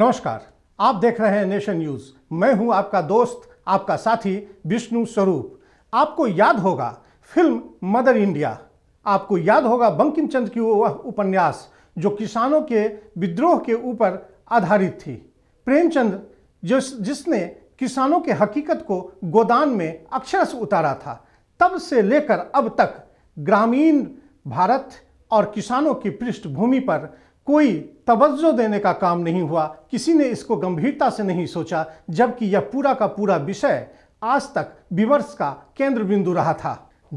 नमस्कार आप देख रहे हैं नेशन न्यूज मैं हूं आपका दोस्त आपका साथी विष्णु स्वरूप आपको याद होगा फिल्म मदर इंडिया आपको याद होगा बंकिम चंद की वह उपन्यास जो किसानों के विद्रोह के ऊपर आधारित थी प्रेमचंद जिस जिसने किसानों के हकीकत को गोदान में अक्षरश उतारा था तब से लेकर अब तक ग्रामीण भारत और किसानों की पृष्ठभूमि पर कोई तवज्जो देने का काम नहीं हुआ किसी ने इसको गंभीरता से नहीं सोचा जबकि यह पूरा का पूरा विषय आज तक विमर्श का केंद्र बिंदु रहा था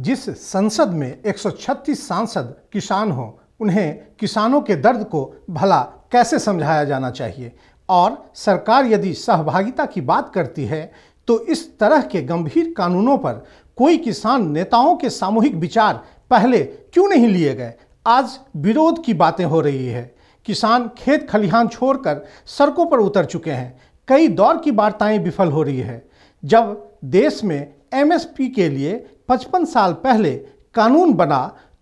जिस संसद में 136 सांसद किसान हो उन्हें किसानों के दर्द को भला कैसे समझाया जाना चाहिए और सरकार यदि सहभागिता की बात करती है तो इस तरह के गंभीर कानूनों पर कोई किसान नेताओं के सामूहिक विचार पहले क्यों नहीं लिए गए आज विरोध की बातें हो रही है किसान खेत खलिहान छोड़कर सड़कों पर उतर चुके हैं कई दौर की वार्ताएं विफल हो रही है जब देश में एमएसपी के लिए 55 साल पहले कानून बना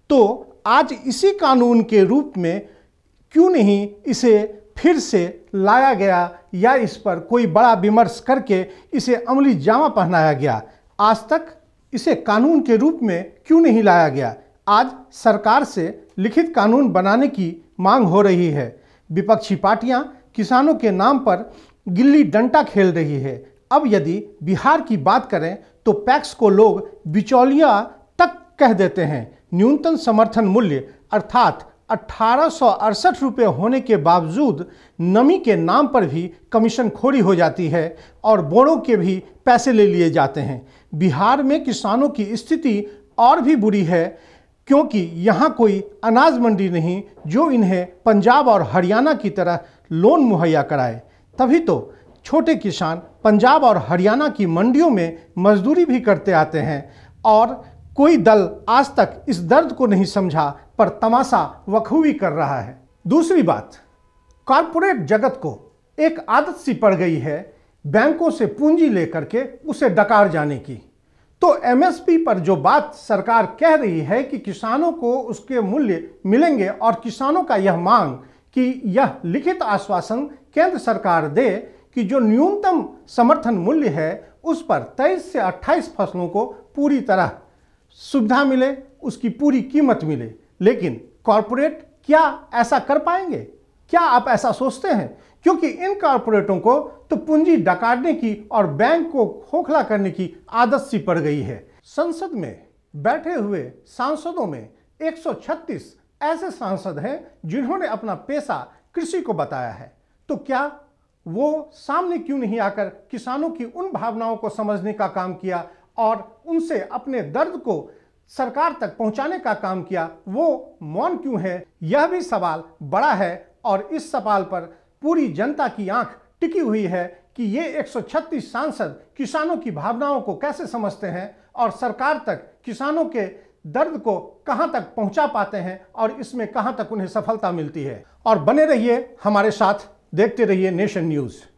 तो आज इसी कानून के रूप में क्यों नहीं इसे फिर से लाया गया या इस पर कोई बड़ा विमर्श करके इसे अमली जामा पहनाया गया आज तक इसे कानून के रूप में क्यों नहीं लाया गया आज सरकार से लिखित कानून बनाने की मांग हो रही है विपक्षी पार्टियां किसानों के नाम पर गिल्ली डंडा खेल रही है अब यदि बिहार की बात करें तो पैक्स को लोग बिचौलिया तक कह देते हैं न्यूनतम समर्थन मूल्य अर्थात अट्ठारह रुपये होने के बावजूद नमी के नाम पर भी कमीशन खोरी हो जाती है और बोड़ों के भी पैसे ले लिए जाते हैं बिहार में किसानों की स्थिति और भी बुरी है क्योंकि यहाँ कोई अनाज मंडी नहीं जो इन्हें पंजाब और हरियाणा की तरह लोन मुहैया कराए तभी तो छोटे किसान पंजाब और हरियाणा की मंडियों में मजदूरी भी करते आते हैं और कोई दल आज तक इस दर्द को नहीं समझा पर तमाशा वखूबी कर रहा है दूसरी बात कॉरपोरेट जगत को एक आदत सी पड़ गई है बैंकों से पूंजी लेकर के उसे डकार जाने की तो एमएसपी पर जो बात सरकार कह रही है कि किसानों को उसके मूल्य मिलेंगे और किसानों का यह मांग कि यह लिखित आश्वासन केंद्र सरकार दे कि जो न्यूनतम समर्थन मूल्य है उस पर 23 से 28 फसलों को पूरी तरह सुविधा मिले उसकी पूरी कीमत मिले लेकिन कॉरपोरेट क्या ऐसा कर पाएंगे क्या आप ऐसा सोचते हैं क्योंकि इन कारपोरेटों को तो पूंजी डकारने की और बैंक को खोखला करने की आदत सी पड़ गई है संसद में बैठे हुए सांसदों में 136 ऐसे सांसद हैं जिन्होंने अपना पेशा कृषि को बताया है तो क्या वो सामने क्यों नहीं आकर किसानों की उन भावनाओं को समझने का काम किया और उनसे अपने दर्द को सरकार तक पहुंचाने का काम किया वो मौन क्यों है यह भी सवाल बड़ा है और इस सवाल पर पूरी जनता की आंख टिकी हुई है कि ये 136 सांसद किसानों की भावनाओं को कैसे समझते हैं और सरकार तक किसानों के दर्द को कहां तक पहुंचा पाते हैं और इसमें कहां तक उन्हें सफलता मिलती है और बने रहिए हमारे साथ देखते रहिए नेशन न्यूज़